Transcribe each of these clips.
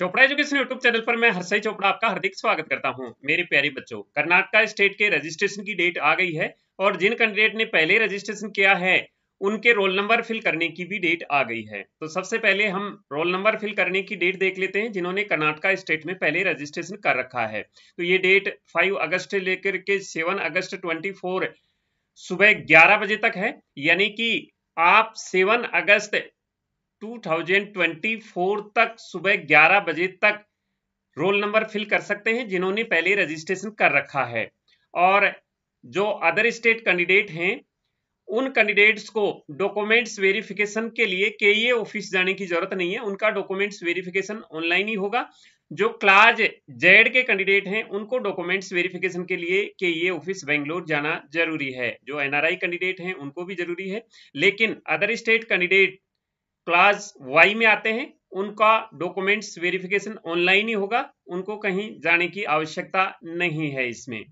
Chopra education YouTube channel पर मैं हरसई चोपड़ा आपका हार्दिक स्वागत करता हूं मेरे प्यारे बच्चों कर्नाटका स्टेट के रजिस्ट्रेशन की डेट आ गई है और जिन कैंडिडेट ने पहले रजिस्ट्रेशन किया है उनके रोल नंबर फिल करने की भी डेट आ गई है तो सबसे पहले हम रोल नंबर फिल करने की डेट देख लेते हैं जिन्होंने कर्नाटका स्टेट में पहले रजिस्ट्रेशन कर रखा है तो ये डेट फाइव अगस्त लेकर के सेवन अगस्त ट्वेंटी सुबह ग्यारह बजे तक है यानी कि आप सेवन अगस्त 2024 तक सुबह 11 बजे तक रोल नंबर फिल कर सकते हैं जिन्होंने पहले रजिस्ट्रेशन कर रखा है और जो अदर स्टेट कैंडिडेट हैं उन कैंडिडेट्स को डॉक्यूमेंट्स वेरिफिकेशन के लिए के ऑफिस e जाने की जरूरत नहीं है उनका डॉक्यूमेंट्स वेरिफिकेशन ऑनलाइन ही होगा जो क्लास जेड के कैंडिडेट हैं उनको डॉक्यूमेंट्स वेरिफिकेशन के लिए के ये ऑफिस बेंगलोर जाना जरूरी है जो एनआरआई कैंडिडेट हैं उनको भी जरूरी है लेकिन other state candidate class Y में आते हैं उनका डॉक्यूमेंट्स वेरिफिकेशन ऑनलाइन ही होगा उनको कहीं जाने की आवश्यकता नहीं है इसमें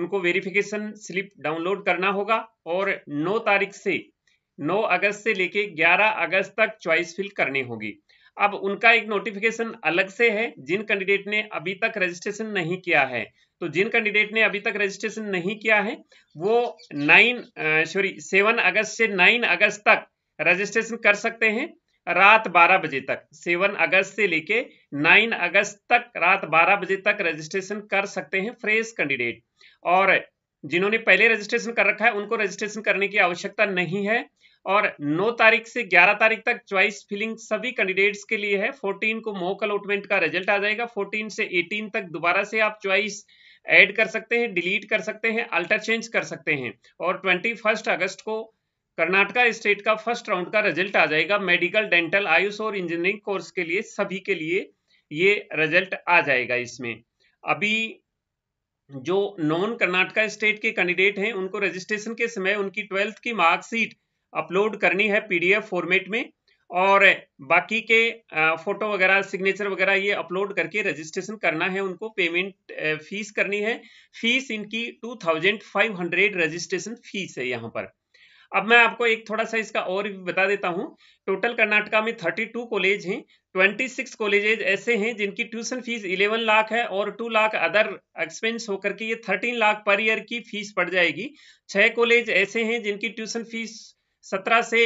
उनको वेरिफिकेशन स्लिप डाउनलोड करना होगा और 9 तारीख से 9 अगस्त से लेके 11 अगस्त तक चॉइस फिल करनी होगी अब उनका एक नोटिफिकेशन अलग से है जिन कैंडिडेट ने अभी तक रजिस्ट्रेशन नहीं किया है तो जिन कैंडिडेट ने अभी तक रजिस्ट्रेशन नहीं किया है वो नाइन सॉरी सेवन अगस्त से नाइन अगस्त तक रजिस्ट्रेशन कर सकते हैं रात 12 बजे तक 7 अगस्त से लेके 9 अगस्त तक रात 12 बजे तक रजिस्ट्रेशन कर सकते हैं फ्रेश कैंडिडेट और जिन्होंने पहले रजिस्ट्रेशन कर रखा है उनको रजिस्ट्रेशन करने की आवश्यकता नहीं है और 9 तारीख से 11 तारीख तक च्वाइस फिलिंग सभी कैंडिडेट्स के लिए है 14 को मोक अलॉटमेंट का रिजल्ट आ जाएगा 14 से 18 तक दोबारा से आप च्वाइस ऐड कर सकते हैं डिलीट कर सकते हैं अल्टर चेंज कर सकते हैं और 21 अगस्त को कर्नाटका स्टेट का फर्स्ट राउंड का रिजल्ट आ जाएगा मेडिकल डेंटल आयुष और इंजीनियरिंग कोर्स के लिए सभी के लिए ये रिजल्ट आ जाएगा इसमें अभी जो नॉन कर्नाटका स्टेट के कैंडिडेट हैं उनको रजिस्ट्रेशन के समय उनकी ट्वेल्थ की मार्कशीट अपलोड करनी है पीडीएफ फॉर्मेट में और बाकी के फोटो वगैरह सिग्नेचर वगैरह ये अपलोड करके रजिस्ट्रेशन करना है उनको पेमेंट फीस करनी है फीस इनकी two thousand five hundred registration fees है यहाँ पर अब मैं आपको एक थोड़ा सा इसका और भी बता देता हूँ टोटल कर्नाटका में 32 कॉलेज हैं 26 कॉलेजेज ऐसे हैं जिनकी ट्यूशन फीस 11 लाख है और 2 लाख अदर एक्सपेंस होकर के ये 13 लाख पर ईयर की फीस पड़ जाएगी छह कॉलेज ऐसे हैं जिनकी ट्यूशन फीस सत्रह से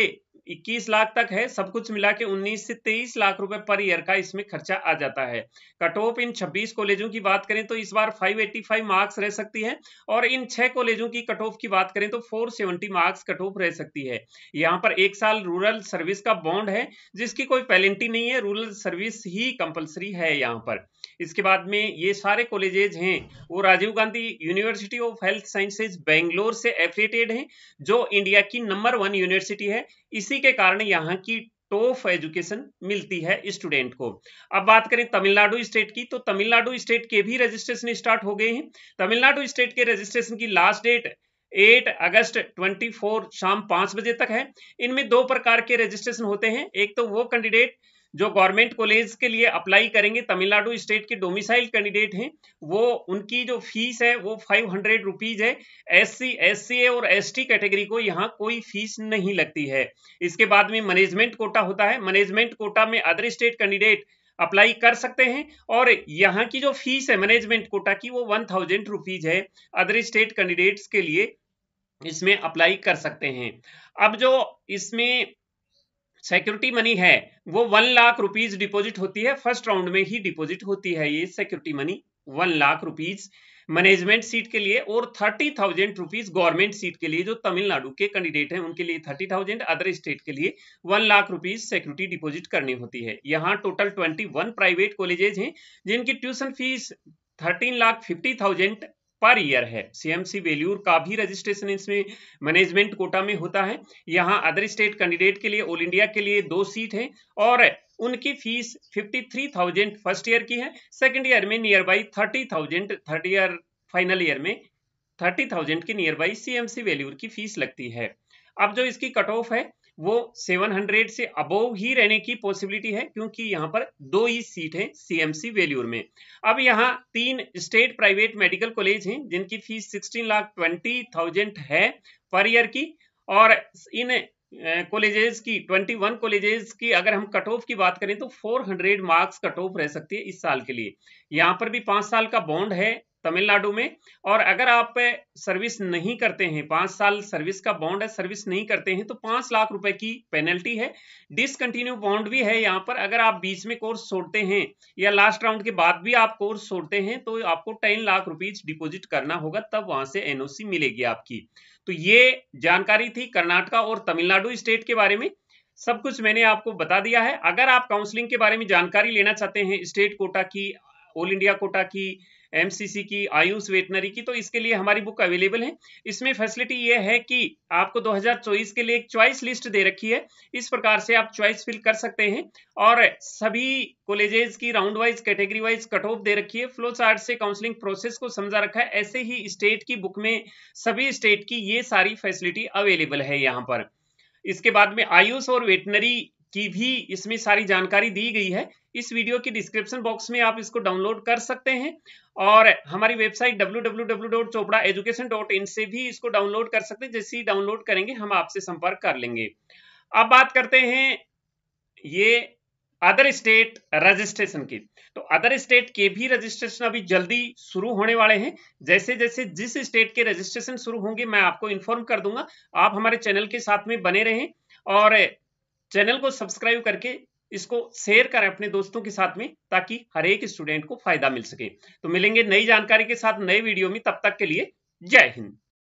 21 लाख तक है सब कुछ मिला के उन्नीस से तेईस लाख रुपए पर ईयर का इसमें खर्चा आ जाता है कट ऑफ इन 26 कॉलेजों की बात करें तो इस बार 585 मार्क्स रह सकती है और इन छह कॉलेजों की कट ऑफ की बात करें तो 470 मार्क्स कट ऑफ रह सकती है यहाँ पर एक साल रूरल सर्विस का बॉन्ड है जिसकी कोई पेलेंटी नहीं है रूरल सर्विस ही कंपल्सरी है यहाँ पर इसके बाद में ये सारे कॉलेजेज हैं वो Rajiv Gandhi university of health sciences Bangalore से एफिलेटेड हैं जो इंडिया की नंबर वन यूनिवर्सिटी है इसी के कारण यहाँ की टॉप एजुकेशन मिलती है स्टूडेंट को अब बात करें तमिलनाडु स्टेट की तो तमिलनाडु स्टेट के भी रजिस्ट्रेशन स्टार्ट हो गए हैं तमिलनाडु स्टेट के रजिस्ट्रेशन की लास्ट डेट 8 अगस्त 24 शाम 5 बजे तक है इनमें दो प्रकार के रजिस्ट्रेशन होते हैं एक तो वो कैंडिडेट जो गवर्नमेंट कॉलेज के लिए अप्लाई करेंगे तमिलनाडु स्टेट के डोमिसाइल कैंडिडेट हैं वो उनकी जो फीस है वो फाइव हंड्रेड रुपीज है S C S C A और एस टी कैटेगरी को यहाँ कोई फीस नहीं लगती है इसके बाद में मैनेजमेंट कोटा होता है मैनेजमेंट कोटा में अदर स्टेट कैंडिडेट अप्लाई कर सकते हैं और यहाँ की जो फीस है मैनेजमेंट कोटा की वो वन थाउजेंड रुपीज है अदर स्टेट कैंडिडेट्स के लिए इसमें अप्लाई कर सकते हैं अब जो इसमें सिक्योरिटी मनी है वो वन लाख रुपीज डिपोजिट होती है फर्स्ट राउंड में ही डिपोजिट होती है ये security money one lakh rupees management seat के लिए और thirty thousand rupees government seat के लिए जो तमिलनाडु के कैंडिडेट हैं उनके लिए थर्टी थाउजेंड अदर स्टेट के लिए one lakh rupees security deposit करनी होती है यहाँ total twenty one private colleges हैं जिनकी tuition fees thirteen lakh fifty thousand per year है सीएमसी वेल्यूर का भी रजिस्ट्रेशन इसमें मैनेजमेंट कोटा में होता है यहाँ अदर स्टेट कैंडिडेट के लिए ऑल इंडिया के लिए दो सीट है और उनकी fees fifty three thousand first year की है सेकेंड ईयर में nearby thirty thousand third year final year में थर्टी थाउजेंड की नियर बाई सीएमसी वेल्यूर की फीस लगती है अब जो इसकी कट ऑफ है वो 700 से अबोव ही रहने की पॉसिबिलिटी है क्योंकि यहाँ पर दो ही सीट है सीएमसी वेल्यूर में अब यहाँ तीन स्टेट प्राइवेट मेडिकल कॉलेज हैं जिनकी fees sixteen lakh twenty thousand है पर ईयर की और इन कॉलेजेस की 21 कॉलेजेस की अगर हम कट ऑफ की बात करें तो 400 मार्क्स कट ऑफ रह सकती है इस साल के लिए यहाँ पर भी पांच साल का बॉन्ड है तमिलनाडु में और अगर आप सर्विस नहीं करते हैं पांच साल सर्विस का बॉन्ड है सर्विस नहीं करते हैं तो पांच लाख रुपए की पेनल्टी है डिसकंटिन्यू बॉन्ड भी है यहाँ पर अगर आप बीच में कोर्स छोड़ते हैं या लास्ट राउंड के बाद भी आप कोर्स छोड़ते हैं तो आपको टेन लाख रुपीज डिपोजिट करना होगा तब वहां से एनओसी मिलेगी आपकी तो ये जानकारी थी कर्नाटका और तमिलनाडु स्टेट के बारे में सब कुछ मैंने आपको बता दिया है अगर आप काउंसलिंग के बारे में जानकारी लेना चाहते हैं स्टेट कोटा की ऑल इंडिया कोटा की एमसीसी की आयुष वेटनरी की तो इसके लिए हमारी बुक अवेलेबल है इसमें फैसिलिटी ये है कि आपको 2024 के लिए एक चॉइस लिस्ट दे रखी है इस प्रकार से आप चॉइस फिल कर सकते हैं और सभी कॉलेजेस की round wise category wise cut off दे रखी है फ्लो चार्ट से काउंसलिंग प्रोसेस को समझा रखा है ऐसे ही स्टेट की बुक में सभी स्टेट की ये सारी फैसिलिटी अवेलेबल है यहाँ पर इसके बाद में आयुष और वेटनरी की भी इसमें सारी जानकारी दी गई है इस वीडियो की डिस्क्रिप्शन बॉक्स में आप इसको डाउनलोड कर सकते हैं और हमारी वेबसाइट डब्ल्यू से भी इसको डाउनलोड कर सकते हैं जैसे ही डाउनलोड करेंगे हम आपसे संपर्क कर लेंगे अब बात करते हैं ये अदर स्टेट रजिस्ट्रेशन की तो अदर स्टेट के भी रजिस्ट्रेशन अभी जल्दी शुरू होने वाले हैं जैसे जैसे जिस स्टेट के रजिस्ट्रेशन शुरू होंगे मैं आपको इन्फॉर्म कर दूंगा आप हमारे चैनल के साथ में बने रहें और चैनल को सब्सक्राइब करके इसको शेयर करें अपने दोस्तों के साथ में ताकि हर एक स्टूडेंट को फायदा मिल सके तो मिलेंगे नई जानकारी के साथ नए वीडियो में तब तक के लिए जय हिंद